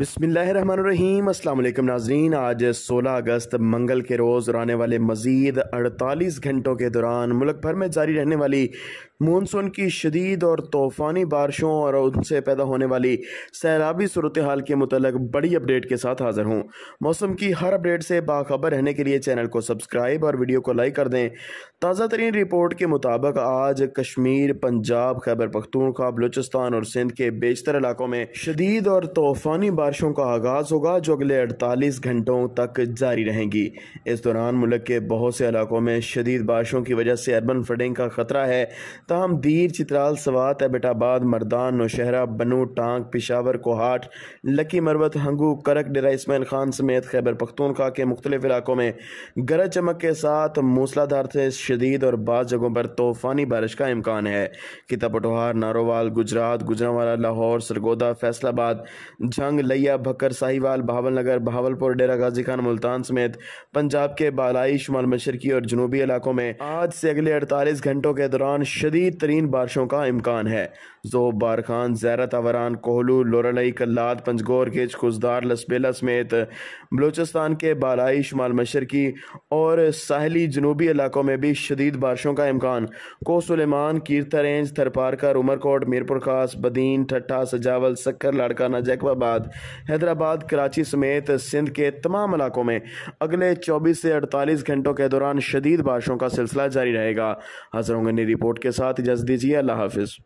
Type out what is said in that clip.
बसमीम अल्लाम नाजरीन आज 16 अगस्त मंगल के रोज़ और आने वाले मज़ीद 48 घंटों के दौरान मुल्क भर में जारी रहने वाली मानसून की शदीद और तूफ़ानी बारिशों और उनसे पैदा होने वाली सैलाबी सूरत हाल के मतलब बड़ी अपडेट के साथ हाज़िर हूँ मौसम की हर अपडेट से बाखबर रहने के लिए चैनल को सब्सक्राइब और वीडियो को लाइक कर दें ताज़ा तरीन रिपोर्ट के मुताबिक आज कश्मीर पंजाब खैबर पख्तूनख्वा बलूचिस्तान और सिंध के बेशतर इलाकों में शदीद और तूफ़ानी बारिशों का आगाज़ होगा जो अगले 48 घंटों तक जारी रहेंगी इस दौरान मुल्क के बहुत से इलाकों में शदीद बारिशों की वजह से अर्बन फ्लडिंग का ख़तरा है तहम दीर चित्राल सवात एबटाबाद मरदान नौशहरा बनू टांग पिशावर कोहाट लकी मरवत हंगू करक डेरा इसमाइल खान समेत खैबर पख्तूनखा के मुख्तलिफ इलाकों में गरज चमक के साथ मूसलाधार से शदीद और बाद जगहों पर तूफ़ानी बारिश का इम्कान है किता पटोहार नारोवाल गुजरात गुजरावाला लाहौर सरगोदा फैसलाबाद झंग लई सरैया भक्कर साहिवाल भावल नगर भावलपुर डेरा गाजी खान मुल्तान समेत पंजाब के बालाई शुमाल मशरकी और जनूबी इलाकों में आज से अगले अड़तालीस घंटों के दौरान शदीद तरीन बारिशों का इम्कान है जोब बारखान जैरत आवरान कोहलू लोरलई कल्लाद पंजगोर गिज खुजदार लसबेला समेत बलूचिस्तान के बालाई शुमाल मशरकी और साहली जनूबी इलाकों में भी शदीद बारिशों का इम्कान को सलेमान कीर्ता रेंज थरपारकर उमरकोट मीरपुर खास बदीन ठट्ठा सजावल सक्कर लाड़काना जैकबाबाद हैदराबाद कराची समेत सिंध के तमाम इलाकों में अगले 24 से 48 घंटों के दौरान शदीद बारिशों का सिलसिला जारी रहेगा हजरों रिपोर्ट के साथ इजाज़त दीजिए अल्लाह हाफिज़